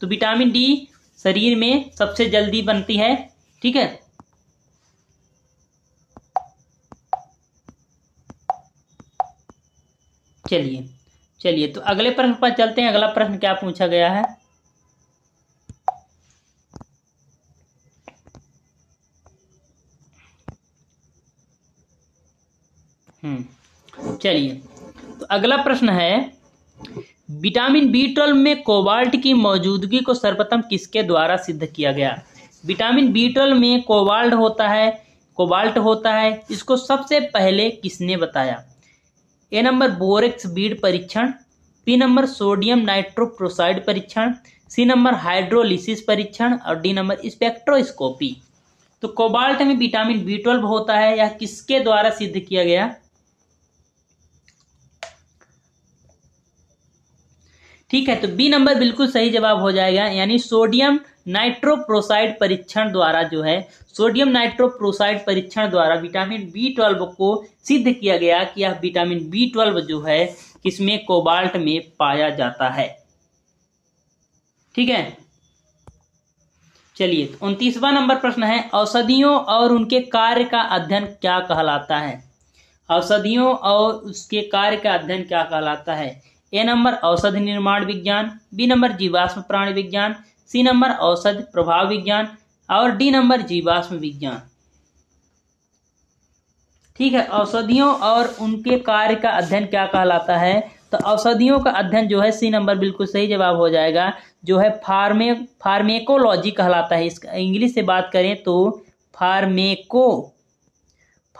तो विटामिन डी शरीर में सबसे जल्दी बनती है ठीक है चलिए चलिए तो अगले प्रश्न पर चलते हैं अगला प्रश्न क्या पूछा गया है हम्म चलिए तो अगला प्रश्न है विटामिन बी ट्वेल्व में कोबाल्ट की मौजूदगी को सर्वप्रथम किसके द्वारा सिद्ध किया गया विटामिन बी ट्वेल्व में कोबाल्ट होता है कोबाल्ट होता है इसको सबसे पहले किसने बताया ए नंबर बोरेक्स बीड परीक्षण पी नंबर सोडियम नाइट्रोप्रोसाइड परीक्षण सी नंबर हाइड्रोलिसिस परीक्षण और डी नंबर स्पेक्ट्रोस्कोपी तो कोबाल्ट में विटामिन बी ट्वेल्व होता है यह किसके द्वारा सिद्ध किया गया ठीक है तो बी नंबर बिल्कुल सही जवाब हो जाएगा यानी सोडियम नाइट्रोप्रोसाइड परीक्षण द्वारा जो है सोडियम नाइट्रोप्रोसाइड परीक्षण द्वारा विटामिन बी ट्वेल्व को सिद्ध किया गया कि यह विटामिन बी ट्वेल्व जो है किसमें कोबाल्ट में पाया जाता है ठीक है चलिए तो उनतीसवा नंबर प्रश्न है औषधियों और उनके कार्य का अध्ययन क्या कहलाता है औषधियों और उसके कार्य का अध्ययन क्या कहलाता है ए नंबर औषध निर्माण विज्ञान बी नंबर जीवाश्म प्राणी विज्ञान सी नंबर औषध प्रभाव विज्ञान और डी नंबर जीवाश्म विज्ञान ठीक है औषधियों और उनके कार्य का अध्ययन क्या कहलाता है तो औषधियों का अध्ययन जो है सी नंबर बिल्कुल सही जवाब हो जाएगा जो है फार्मे फार्मेकोलॉजी कहलाता है इसका इंग्लिश से बात करें तो फार्मेको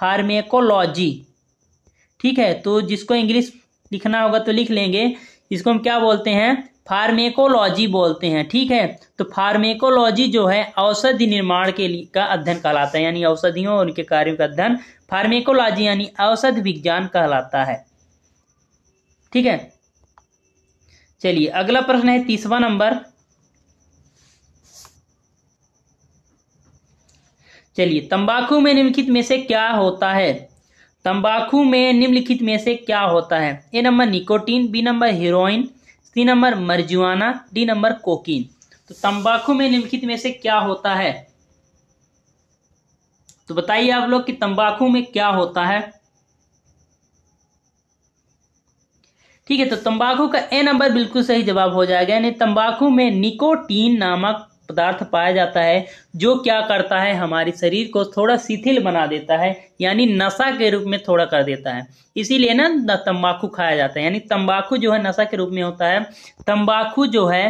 फार्मेकोलॉजी ठीक है तो जिसको इंग्लिश लिखना होगा तो लिख लेंगे इसको हम क्या बोलते हैं फार्मेकोलॉजी बोलते हैं ठीक है तो फार्मेकोलॉजी जो है औषधि निर्माण के लिए का अध्ययन कहलाता है यानी औषधियों और उनके कार्यों का अध्ययन फार्मेकोलॉजी यानी औषध विज्ञान कहलाता है ठीक है चलिए अगला प्रश्न है तीसवा नंबर चलिए तंबाकू में निम्नलिखित में से क्या होता है तंबाकू में निम्नलिखित में से क्या होता है A number nicotine B number heroin C number marijuana D number cocaine तो तंबाकू में निम्नलिखित में से क्या होता है तो बताइए आप लोग कि तंबाकू में क्या होता है ठीक है तो तंबाकू का ए नंबर बिल्कुल सही जवाब हो जाएगा यानी तंबाकू में निकोटीन नामक पदार्थ पाया जाता है जो क्या करता है हमारे शरीर को थोड़ा शिथिल बना देता है यानी नशा के रूप में थोड़ा कर देता है इसीलिए ना तंबाकू खाया जाता है यानी तंबाकू जो है नशा के रूप में होता है तंबाकू जो है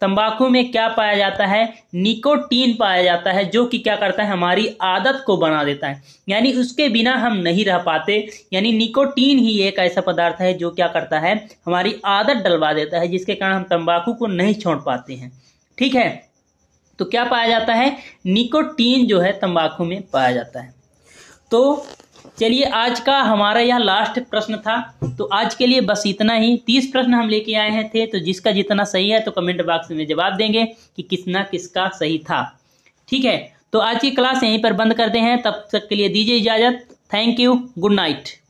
तंबाकू में क्या पाया जाता है निकोटीन पाया जाता है जो कि क्या करता है हमारी आदत को बना देता है यानी उसके बिना हम नहीं रह पाते यानी निकोटीन ही एक ऐसा पदार्थ है जो क्या करता है हमारी आदत डलवा देता है जिसके कारण हम तंबाकू को नहीं छोड़ पाते हैं ठीक है तो क्या पाया जाता है निकोटीन जो है तंबाकू में पाया जाता है तो चलिए आज का हमारा यह लास्ट प्रश्न था तो आज के लिए बस इतना ही तीस प्रश्न हम लेके आए हैं थे तो जिसका जितना सही है तो कमेंट बॉक्स में जवाब देंगे कि कितना किसका सही था ठीक है तो आज की क्लास यहीं पर बंद करते हैं तब तक के लिए दीजिए इजाज़त थैंक यू गुड नाइट